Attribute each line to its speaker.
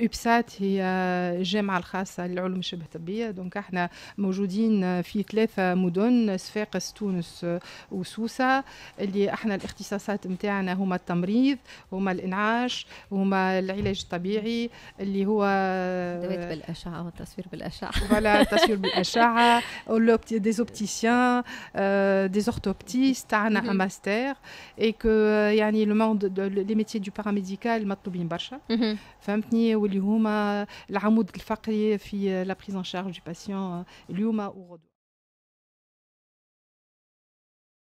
Speaker 1: ابسات هي
Speaker 2: الجامعه الخاصه للعلوم الشبه طبيه دونك احنا موجودين في ثلاثه مدن صفاقس تونس وسوسه اللي احنا الاختصاصات نتاعنا هما التمريض هما الانعاش هما العلاج الطبيعي اللي هو الادوات بالاشعه والتصوير بالاشعه فوالا التصوير بالاشعه دي زوبتيسيان دي اورثوبتيست عندنا ان ماستر اي كو يعني لو موند لي ميتيي دو باراميديكال مطلوبين برشا فهمتني Lihouma, la Ramoud FAKRI, fit la prise en charge du patient ou